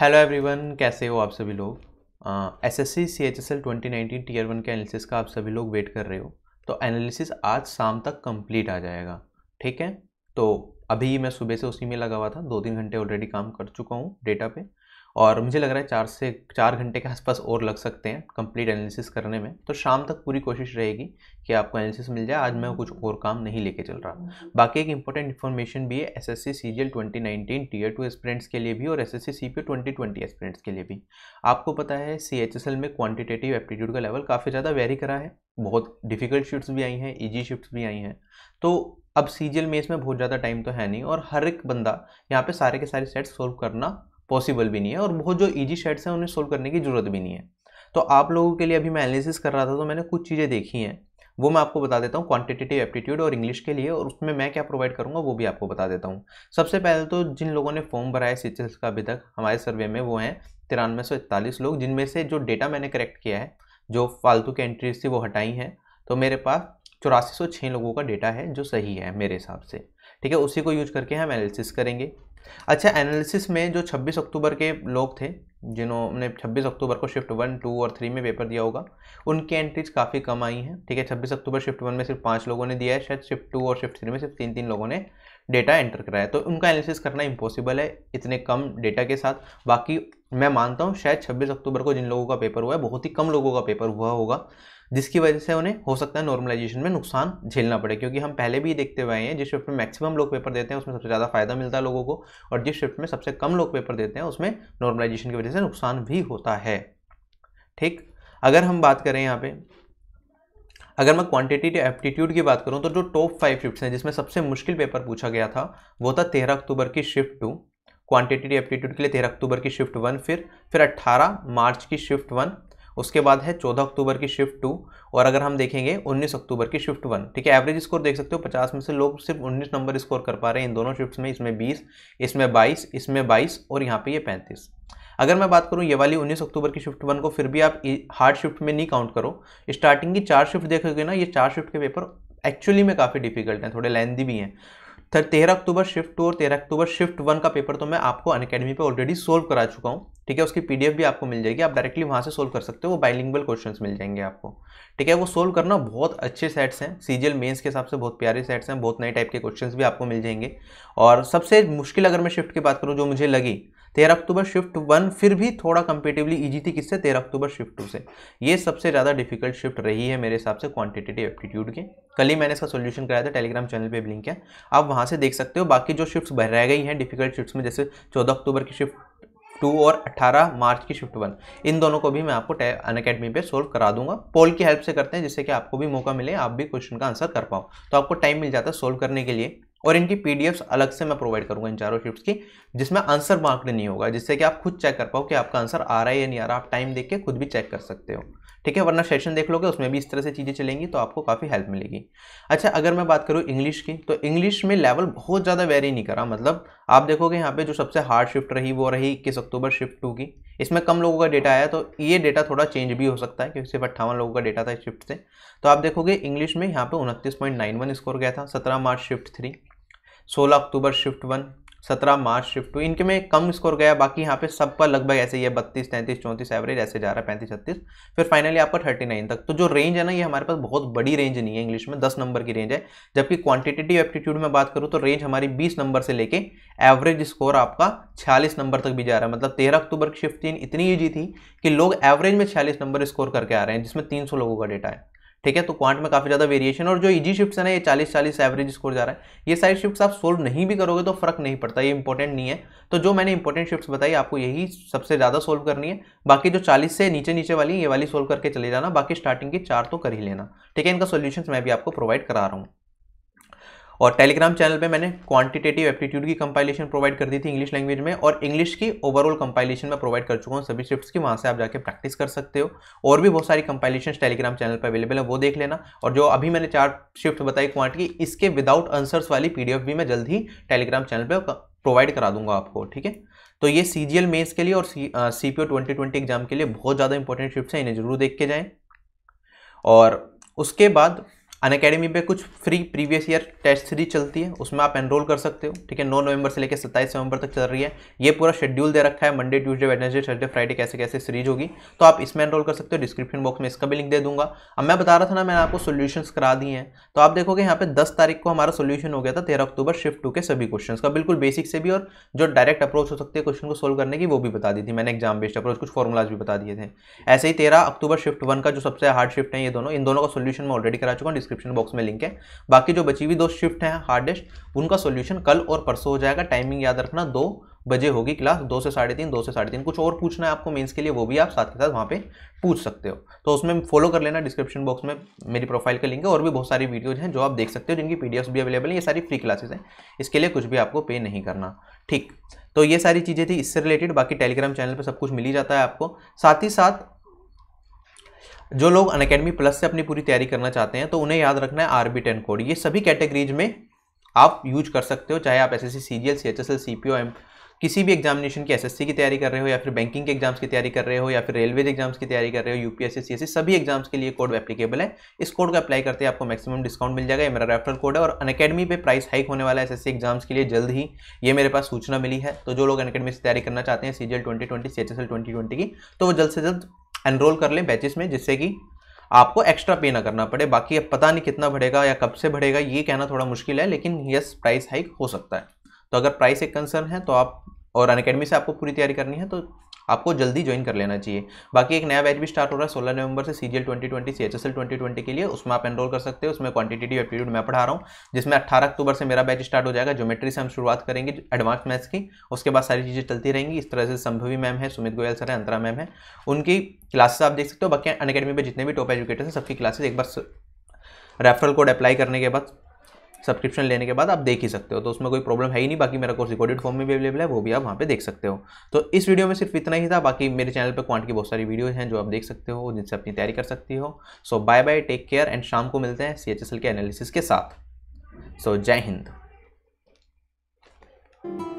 hello everyone कैसे हो आप सभी लोग S S C C H S L twenty nineteen tier one के एनालिसिस का आप सभी लोग वेट कर रहे हो तो एनालिसिस आज शाम तक कंप्लीट आ जाएगा ठीक है तो अभी मैं सुबह से उसी में लगा हुआ था दो तीन घंटे ऑलरेडी काम कर चुका हूँ डेटा पे और मुझे लग रहा है चार से चार घंटे के आसपास और लग सकते हैं कंप्लीट एनालिसिस करने में तो शाम तक पूरी कोशिश रहेगी कि आपको एनालिसिस मिल जाए आज मैं कुछ और काम नहीं लेके चल रहा बाकी एक इंपॉर्टेंट इन्फॉर्मेशन भी है S S C C G L twenty nineteen tier two aspirants के लिए भी और S S C C P twenty twenty aspirants के लिए भी आपको पता है सी एच एस एल में क्वान्टिटेटिव एप्टीट्यूड का लेवल काफ़ी ज़्यादा वेरी करा है बहुत डिफिकल्ट शिफ्ट्स भी आई हैं ईजी शिफ्ट्स भी आई हैं तो अब सी जी एल में इसमें बहुत ज़्यादा टाइम तो है नहीं और हर एक बंदा यहाँ पे सारे के सारे सेट सोल्व करना पॉसिबल भी नहीं है और बहुत जो ईजी शेड्स हैं उन्हें सोल्व करने की ज़रूरत भी नहीं है तो आप लोगों के लिए अभी मैं एनालिसिस कर रहा था तो मैंने कुछ चीज़ें देखी हैं वो मैं आपको बता देता हूँ क्वांटिटेटिव एप्टीट्यूड और इंग्लिश के लिए और उसमें मैं क्या प्रोवाइड करूँगा वो भी आपको बता देता हूँ सबसे पहले तो जिन लोगों ने फॉर्म भरा है सीचेस का अभी तक हमारे सर्वे में वो हैं तिरानवे सौ इकतालीस लोग जिनमें से जो डेटा मैंने करेक्ट किया है जो फालतू की एंट्रीज थी वो हटाई हैं तो मेरे पास चौरासी सौ छः लोगों का डेटा है जो सही है मेरे हिसाब से ठीक है उसी को यूज करके हम एनालिसिस करेंगे अच्छा एनालिसिस में जो 26 अक्टूबर के लोग थे जिन्होंने 26 अक्टूबर को शिफ्ट वन टू और थ्री में पेपर दिया होगा उनकी एंट्रीज काफ़ी कम आई हैं ठीक है छब्बीस अक्टूबर शिफ्ट वन में सिर्फ पाँच लोगों ने दिया है शायद शिफ्ट टू और शिफ्ट थ्री में सिर्फ तीन तीन लोगों ने डेटा एंटर कराया तो उनका एनालिसिस करना इम्पॉसिबल है इतने कम डेटा के साथ बाकी मैं मानता हूँ शायद छब्बीस अक्टूबर को जिन लोगों का पेपर हुआ है बहुत ही कम लोगों का पेपर हुआ होगा जिसकी वजह से उन्हें हो सकता है नॉर्मलाइजेशन में नुकसान झेलना पड़े क्योंकि हम पहले भी देखते हुए हैं जिस शिफ्ट में मैक्सिमम लोग पेपर देते हैं उसमें सबसे ज़्यादा फायदा मिलता है लोगों को और जिस शिफ्ट में सबसे कम लोग पेपर देते हैं उसमें नॉर्मलाइजेशन की वजह से नुकसान भी होता है ठीक अगर हम बात करें यहाँ पर अगर मैं क्वांटिटेटिव एप्टीट्यूड की बात करूँ तो जो टॉप फाइव शिफ्ट्स हैं जिसमें सबसे मुश्किल पेपर पूछा गया था वो था तेरह अक्टूबर की शिफ्ट टू क्वांटिटेटिव एप्टीट्यूड के लिए तेरह अक्टूबर की शिफ्ट वन फिर फिर अट्ठारह मार्च की शिफ्ट वन उसके बाद है चौदह अक्टूबर की शिफ्ट टू और अगर हम देखेंगे उन्नीस अक्टूबर की शिफ्ट वन ठीक है एवरेज स्कोर देख सकते हो पचास में से लोग सिर्फ उन्नीस नंबर स्कोर कर पा रहे हैं इन दोनों शिफ्ट में इसमें बीस इसमें बाईस इसमें बाईस और यहाँ पे ये पैंतीस अगर मैं बात करूं ये वाली 19 अक्टूबर की शिफ्ट वन को फिर भी आप हार्ड शिफ्ट में नहीं काउंट करो स्टार्टिंग की चार शिफ्ट देखोगे ना ये चार शिफ्ट के पेपर एक्चुअली में काफ़ी डिफिकल्ट हैं थोड़े लेंदी भी हैं तर तेरह अक्टूबर शिफ्ट टू और तेरह अक्टूबर शिफ्ट वन का पेपर तो मैं आपको अन अकेडमी पर ऑलरेडी सोल्व करा चुका हूँ ठीक है उसकी पीडीएफ भी आपको मिल जाएगी आप डायरेक्टली वहाँ से सोल्व कर सकते हो वो बाइलिंगल क्वेश्चन मिल जाएंगे आपको ठीक है वो सोल्व करना बहुत अच्छे सेट्स हैं सीजीएल मेन्स के हिसाब से बहुत प्यारे सेट्स हैं बहुत नए टाइप के क्वेश्चन भी आपको मिल जाएंगे और सबसे मुश्किल अगर मैं शिफ्ट की बात करूँ जो मुझे लगी तेरह अक्टूबर शिफ्ट वन फिर भी थोड़ा कंपेटिवली ईजी थी किससे तेरह अक्टूबर शिफ्ट टू से ये सबसे ज़्यादा डिफिकल्ट शिफ्ट रही है मेरे हिसाब से क्वांटिटेटिव एप्टीट्यूड के कल ही मैंने इसका सॉल्यूशन कराया था टेलीग्राम चैनल पे लिंक है आप वहाँ से देख सकते हो बाकी जो शिफ्ट रह गई हैं डिफिकल्ट शिफ्ट में जैसे चौदह अक्टूबर की शिफ्ट टू और 18 मार्च की शिफ्ट वन इन दोनों को भी मैं आपको अन अकेडमी पर सोल्व करा दूंगा पोल की हेल्प से करते हैं जिससे कि आपको भी मौका मिले आप भी क्वेश्चन का आंसर कर पाओ तो आपको टाइम मिल जाता है सोल्व करने के लिए और इनकी पीडीएफ्स अलग से मैं प्रोवाइड करूंगा इन चारों शिफ्ट की जिसमें आंसर मार्क्ड नहीं होगा जिससे कि आप खुद चेक कर पाओ कि आपका आंसर आ रहा है या नहीं आ रहा आप टाइम देख के खुद भी चेक कर सकते हो ठीक है वरना सेशन देख लोगे उसमें भी इस तरह से चीज़ें चलेंगी तो आपको काफ़ी हेल्प मिलेगी अच्छा अगर मैं बात करूँ इंग्लिश की तो इंग्लिश में लेवल बहुत ज़्यादा वेरी नहीं करा मतलब आप देखोगे यहाँ पे जो सबसे हार्ड शिफ्ट रही वो रही इक्कीस अक्टूबर शिफ्ट टू की इसमें कम लोगों का डेटा आया तो ये डेटा थोड़ा चेंज भी हो सकता है क्योंकि सिर्फ अट्ठावन लोगों का डेटा था शिफ्ट से तो आप देखोगे इंग्लिश में यहाँ पे उनतीस स्कोर गया था सत्रह मार्च शिफ्ट थ्री सोलह अक्टूबर शिफ्ट वन सत्रह मार्च शिफ्ट हुई इनके में कम स्कोर गया बाकी यहाँ पे सब पर लगभग ऐसे ही है बत्तीस तैंतीस चौंतीस एवरेज ऐसे जा रहा है पैंतीस छत्तीस फिर फाइनली आपका थर्टी नाइन तक तो जो रेंज है ना ये हमारे पास बहुत बड़ी रेंज नहीं है इंग्लिश में दस नंबर की रेंज है जबकि क्वांटिटेटिव एप्टीट्यूड में बात करूँ तो रेंज हमारी बीस नंबर से लेके एवरेज स्कोर आपका छियालीस नंबर तक भी जा रहा है मतलब तेरह अक्टूबर की शिफ्ट इतनी ईजी थी कि लोग एवरेज में छियालीस नंबर स्कोर करके आ रहे हैं जिसमें तीन लोगों का डेटा है ठीक है तो क्वांट में काफ़ी ज़्यादा वेरिएशन और जो ईजी शिफ्ट है ये चालीस चालीस एवरेज स्कोर जा रहा है ये सारी शिफ्ट आप सोल्व नहीं भी करोगे तो फर्क नहीं पड़ता ये इंपॉर्टेंट नहीं है तो जो मैंने इंपॉर्टेंट शिफ्ट बताई आपको यही सबसे ज़्यादा सोल्व करनी है बाकी जो चालीस से नीचे नीचे वाली ये वाली सोल्व करके चले जाना बाकी स्टार्टिंग की चार तो कर ही लेना ठीक है इनका सोल्यूशन मैं भी आपको प्रोवाइड करा रहा हूँ और टेलीग्राम चैनल पे मैंने क्वांटिटेटिव एप्टीट्यूड की कंपाइलेशन प्रोवाइड कर दी थी इंग्लिश लैंग्वेज में और इंग्लिश की ओवरऑल कंपाइलेशन मैं प्रोवाइड कर चुका हूँ सभी शिफ्ट्स की वहाँ से आप जाके प्रैक्टिस कर सकते हो और भी बहुत सारी कंपाइलेशन टेलीग्राम चैनल पर अवेलेबल है वो देख लेना और जो अभी मैंने चार शिफ्ट बताई क्वांट की इसके विदाउट आंसर्स वाली पी भी मैं जल्द ही टेलीग्राम चैनल पर प्रोवाइड करा दूंगा आपको ठीक है तो ये सी जी के लिए और C P O twenty twenty exam के लिए बहुत ज़्यादा इंपॉर्टेंट शिफ्ट हैं इन्हें जरूर देख के जाएँ और उसके बाद अन अकेडमी पर कुछ free previous year test series चलती है उसमें आप एनरोल कर सकते हो ठीक है नौ नवंबर से लेकर सत्ताईस नवंबर तक चल रही है ये पूरा शेड्यूल दे रखा है Monday Tuesday Wednesday Thursday Friday कैसे कैसे सीरीज होगी तो आप इसमें एनरोल कर सकते हो डिस्क्रिप्शन बॉक्स में इसका भी लिंक दे दूंगा अब मैं बता रहा था ना मैंने आपको सोल्यूशन करा दिए हैं तो आप देखोगे यहाँ पे दस तारीख को हमारा सोल्यूशन हो गया था तेरह अक्टूबर शिफ्ट टू के सभी क्वेश्चन का बिल्कुल बेसिक से भी और जो डायरेक्ट अप्रोच हो सकती है क्वेश्चन को सोल्व करने की वो भी बता दी थी मैंने एग्जाम बेस्ड अप्रोच कुछ फॉर्मुलाज भी बता दिए थे ऐसे ही तेरह अक्टूबर शिफ्ट वन का जो सबसे हार्ड शिफ्ट है ये दोनों इन दोनों का सोल्यूशन मैं ऑलरेडी करा चुका हूँ डिस्क्रिप्शन बॉक्स में लिंक है बाकी जो बची हुई दो शिफ्ट हैं डिस्क उनका सोल्यूशन कल और परसों हो जाएगा टाइमिंग याद रखना दो बजे होगी क्लास दो से साढ़े तीन दो से साढ़े तीन कुछ और पूछना है आपको मेंस के लिए वो भी आप साथ के साथ वहाँ पे पूछ सकते हो तो उसमें फॉलो कर लेना डिस्क्रिप्शन बॉक्स में मेरी प्रोफाइल का लिंक है और भी बहुत सारी वीडियोज हैं जो आप देख सकते हो जिनकी पी भी अवेलेबल है ये सारी फ्री क्लासेस हैं इसके लिए कुछ भी आपको पे नहीं करना ठीक तो ये सारी चीज़ें थी इससे रिलेटेड बाकी टेलीग्राम चैनल पर सब कुछ मिल ही जाता है आपको साथ ही साथ जो लोग अन अकेडमी प्लस से अपनी पूरी तैयारी करना चाहते हैं तो उन्हें याद रखना है आर बी टेन कोड ये सभी कैटेगरीज में आप यूज कर सकते हो चाहे आप S S C C G L C H S L C P O M किसी भी एग्जामिनेशन की एसएससी की तैयारी कर रहे हो या फिर बैंकिंग के एग्जाम्स की तैयारी कर रहे हो या फिर रेलवेज एग्जाम्स की तैयारी कर रहे हो यूपीएससी सीएससी सभी एग्जाम्स के लिए कोड एप्लीकेबल है इस कोड का अप्लाई करते हैं आपको मैक्सिमम डिस्काउंट मिल जाएगा ये मेरा रेफरल कोड है और अनकेडमी पे प्राइस हाइक होने वाला है सी एग्जाम्स के लिए जल्द ही ये मेरे पास सूचना मिली है तो जो लोग अनकेडमी से तैयारी करना चाहते हैं L twenty twenty C H S L twenty twenty की तो वो जल्द से जल्द एनरोल कर लें बैचेस में जिससे कि आपको एक्स्ट्रा पे ना करना पड़े बाकी अब पता नहीं कितना बढ़ेगा या कब से बढ़ेगा ये कहना थोड़ा मुश्किल है लेकिन यस प्राइस हाइक हो सकता है तो अगर प्राइस एक कंसर्न है तो आप और अन से आपको पूरी तैयारी करनी है तो आपको जल्दी ज्वाइन कर लेना चाहिए बाकी एक नया बैच भी स्टार्ट हो रहा है सोलह नवंबर से C G L twenty twenty C S L twenty twenty के लिए उसमें आप एनरोल कर सकते हो उसमें क्वांटिटेटिव एप्टीट्यूड मैं पढ़ा रहा हूँ जिसमें अट्ठारह अक्टूबर से मेरा बैच स्टार्ट हो जाएगा ज्योमेट्री से हम शुरुआत करेंगे एडवांस मैथ्स की उसके बाद सारी चीज़ें चलती रहेंगी इस तरह से संभवी मैम है सुमित गोयल सर है अंतरा मैम है उनकी क्लासेस आप देख सकते हो बाकी अन अकेडमी जितने भी टॉप एजुकेटर्स हैं सबकी क्लासेस एक बार रेफरल कोड अप्लाई करने के बाद सब्सक्रिप्शन लेने के बाद आप देख ही सकते हो तो उसमें कोई प्रॉब्लम है ही नहीं बाकी मेरा कोर्स रिकॉर्डेड फॉर्म में भी अवेलेबल है वो भी आप वहाँ पे देख सकते हो तो इस वीडियो में सिर्फ इतना ही था बाकी मेरे चैनल पर क्वांट की बहुत सारी वीडियोज हैं जो आप देख सकते हो जिनसे अपनी तैयारी कर सकती हो so bye bye take care and शाम को मिलते हैं सी के एनालिसिस के साथ सो जय हिंद